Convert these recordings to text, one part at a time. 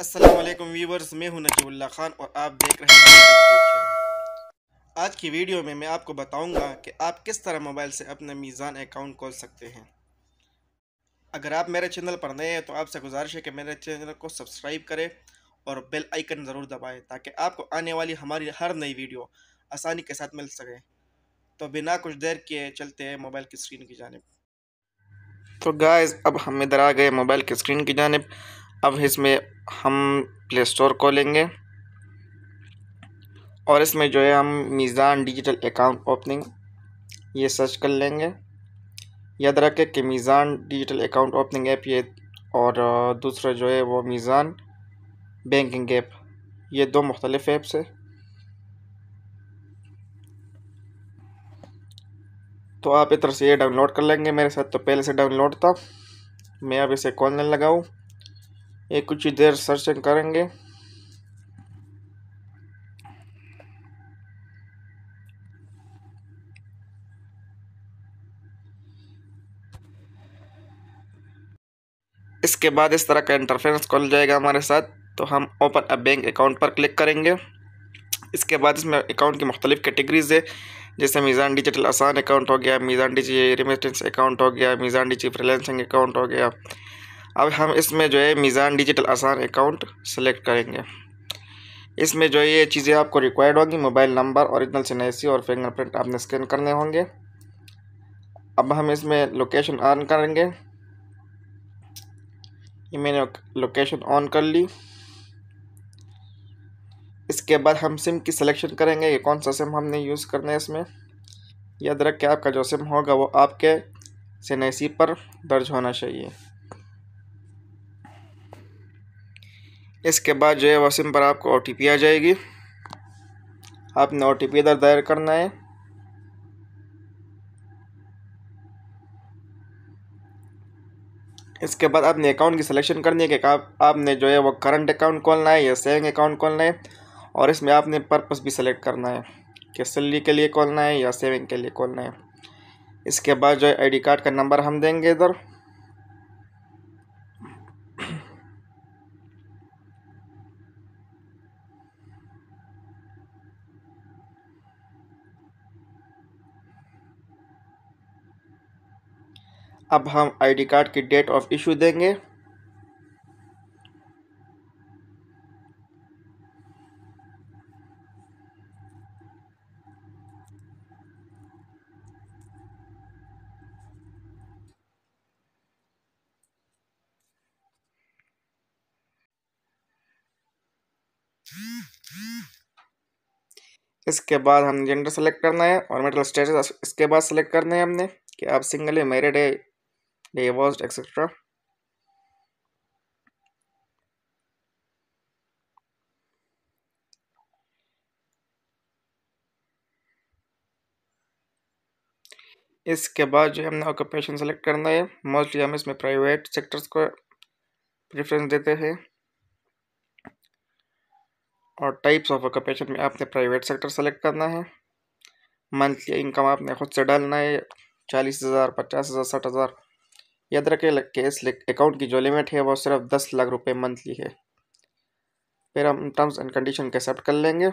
Aslam viewers मैं हूं नकीबुल्ला खान और आप देख रहे हैं आज की वीडियो में मैं आपको बताऊंगा कि आप किस तरह मोबाइल से अपना मीज़ान अकाउंट खोल सकते हैं अगर आप मेरे चैनल पर नए हैं तो आपसे गुजारिश है कि मेरे चैनल को सब्सक्राइब करें और बेल आइकन ज़रूर दबाएं ताकि आपको आने वाली हमारी हर नई वीडियो आसानी के साथ मिल सके तो बिना कुछ देर किए चलते हैं मोबाइल की स्क्रीन की जानब तो गाइस अब हम इधर आ गए मोबाइल की स्क्रीन की जानब अब इसमें हम प्ले स्टोर खोलेंगे और इसमें जो है हम मीज़ान डिजिटल अकाउंट ओपनिंग ये सर्च कर लेंगे याद रखें कि Meezan digital account opening app ये और दूसरा जो है वो मीज़ान बैंकिंग ऐप ये दो मुख्तलिफ ऐप्स है तो आप इस तरह से ये डाउनलोड कर लेंगे मेरे साथ तो पहले से डाउनलोड था मैं अब इसे खोलने नहीं लगाऊँ ये कुछ देर सर्च करेंगे इसके बाद इस तरह का इंटरफेरेंस खोल जाएगा हमारे साथ तो हम ओपन अ बैंक अकाउंट पर क्लिक करेंगे इसके बाद इसमें अकाउंट की मुख्तलिफ कैटेगरीज है जैसे मीज़ान डिजिटल आसान अकाउंट हो गया मीज़ान डिजी रिमिटेंस अकाउंट हो गया मीज़ान डिजी फ्रीलेंसिंग अकाउंट हो गया अब हम इसमें जो है Meezan digital Asaan account select करेंगे इसमें जो ये चीज़ें आपको रिक्वायर्ड होंगी मोबाइल नंबर सी सिनेसी और फिंगरप्रिंट आपने स्कैन करने होंगे अब हम इसमें लोकेशन ऑन करेंगे ये मैंने लोकेशन ऑन कर ली इसके बाद हम सिम की सिलेक्शन करेंगे ये कौन सा सिम हमने यूज़ करना है इसमें याद रख के आपका जो सिम होगा वो आपके सी पर दर्ज होना चाहिए इसके बाद जो है वह सिम पर आपको ओ आ जाएगी आपने ओ टी पी इधर दायर करना है इसके बाद आपने अकाउंट की सिलेक्शन करनी है कि आप आपने जो है वो करंट अकाउंट खोलना है या सेविंग अकाउंट खोलना है और इसमें आपने पर्पस भी सिलेक्ट करना है कि सैलरी के लिए खोलना है या सेविंग के लिए खोलना है इसके बाद जो है डी कार्ड का नंबर हम देंगे इधर अब हम आईडी कार्ड की डेट ऑफ इशू देंगे इसके बाद हम जेंडर सेलेक्ट करना है और मेटल स्टेटस इसके बाद सेलेक्ट करना है हमने कि आप सिंगल है मैरिड है divorced etc इसके बाद जो हमने ऑक्यूपेशन सेलेक्ट करना है मोस्टली हम इसमें प्राइवेट सेक्टर्स को प्रेफरेंस देते हैं और टाइप्स ऑफ ऑक्यूपेशन में आपने प्राइवेट सेक्टर सेलेक्ट करना है मंथली इनकम आपने खुद से डालना है चालीस हज़ार पचास हज़ार साठ हज़ार याद रखें कि इस अकाउंट की जो लिमिट है वो सिर्फ दस लाख रुपए मंथली है फिर हम टर्म्स एंड कंडीशन के एक्सेप्ट कर लेंगे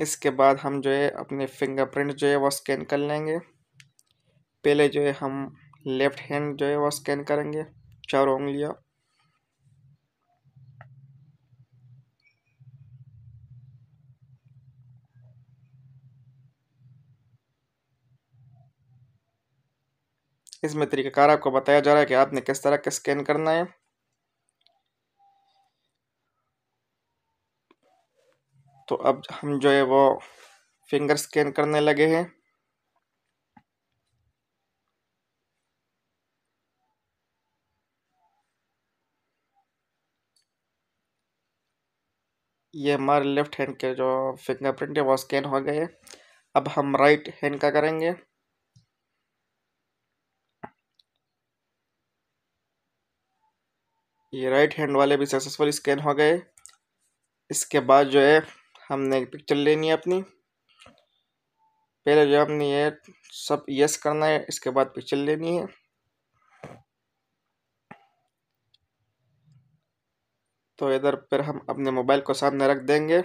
इसके बाद हम जो है अपने फिंगरप्रिंट जो है वो स्कैन कर लेंगे पहले जो है हम लेफ़्ट हैंड जो है वो स्कैन करेंगे चारों उंगलियाँ इसमें तरीक़ाकार आपको बताया जा रहा है कि आपने किस तरह का स्कैन करना है तो अब हम जो है वो फिंगर स्कैन करने लगे हैं ये हमारे लेफ़्ट हैंड के जो फिंगरप्रिंट है वो स्कैन हो गए अब हम राइट हैंड का करेंगे ये राइट हैंड वाले भी सक्सेसफुल स्कैन हो गए इसके बाद जो है हमने पिक्चर लेनी है अपनी पहले जो हमने ये सब यस करना है इसके बाद पिक्चर लेनी है तो इधर पर हम अपने मोबाइल को सामने रख देंगे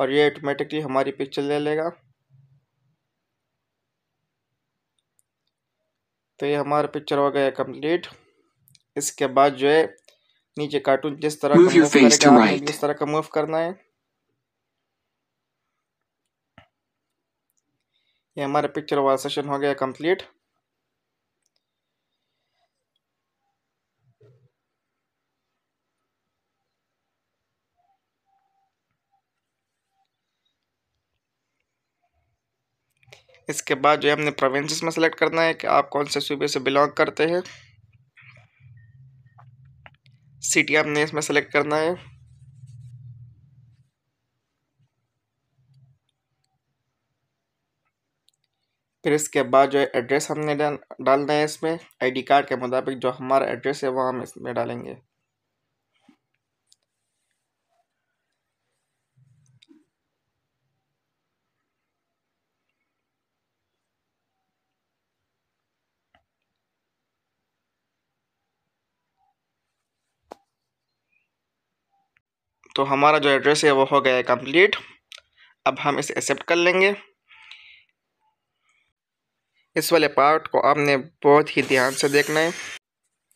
और ये ऑटोमेटिकली हमारी पिक्चर ले लेगा तो ये हमारा पिक्चर हो गया कंप्लीट इसके बाद जो है नीचे कार्टून जिस तरह का मूव करेगा right. जिस तरह का मूव करना है ये हमारा पिक्चर वाला सेशन हो गया कंप्लीट इसके बाद जो है हमने प्रोविंसेस में सेलेक्ट करना है कि आप कौन से सूबे से बिलोंग करते हैं सिटी आपने इसमें सेलेक्ट करना है फिर इसके बाद जो है एड्रेस हमने डालना है इसमें आईडी कार्ड के मुताबिक जो हमारा एड्रेस है वह हम इसमें डालेंगे तो हमारा जो एड्रेस है वो हो गया कंप्लीट अब हम इसे एक्सेप्ट कर लेंगे इस वाले पार्ट को आपने बहुत ही ध्यान से देखना है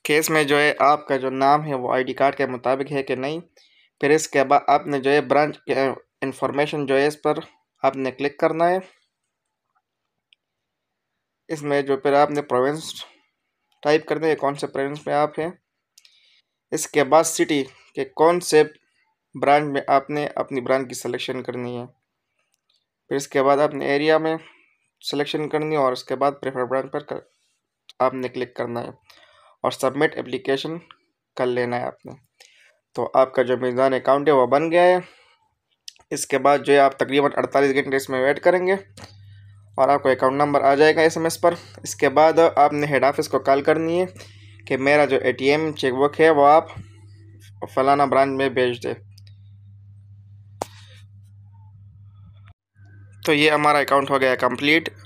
केस में जो है आपका जो नाम है वो आईडी कार्ड के मुताबिक है कि नहीं फिर इसके बाद आपने जो है ब्रांच इंफॉर्मेशन जो है इस पर आपने क्लिक करना है इसमें जो फिर आपने प्रोविंस टाइप करना है कौन से प्रोविंस में आप हैं इसके बाद सिटी के कौन से ब्रांड में आपने अपनी ब्रांड की सिलेक्शन करनी है फिर इसके बाद आपने एरिया में सिलेक्शन करनी है और उसके बाद प्रेफर ब्रांड पर कर आपने क्लिक करना है और सबमिट एप्लीकेशन कर लेना है आपने तो आपका जो मिज़ान अकाउंट है वह बन गया है इसके बाद जो है आप तकरीबन 48 घंटे इसमें वेट करेंगे और आपको अकाउंट नंबर आ जाएगा एसएमएस पर इसके बाद आपने हेड ऑफिस को कॉल करनी है कि मेरा जो एटीएम चेकबुक है वो आप फलाना ब्रांच में भेज दें तो ये हमारा अकाउंट हो गया कंप्लीट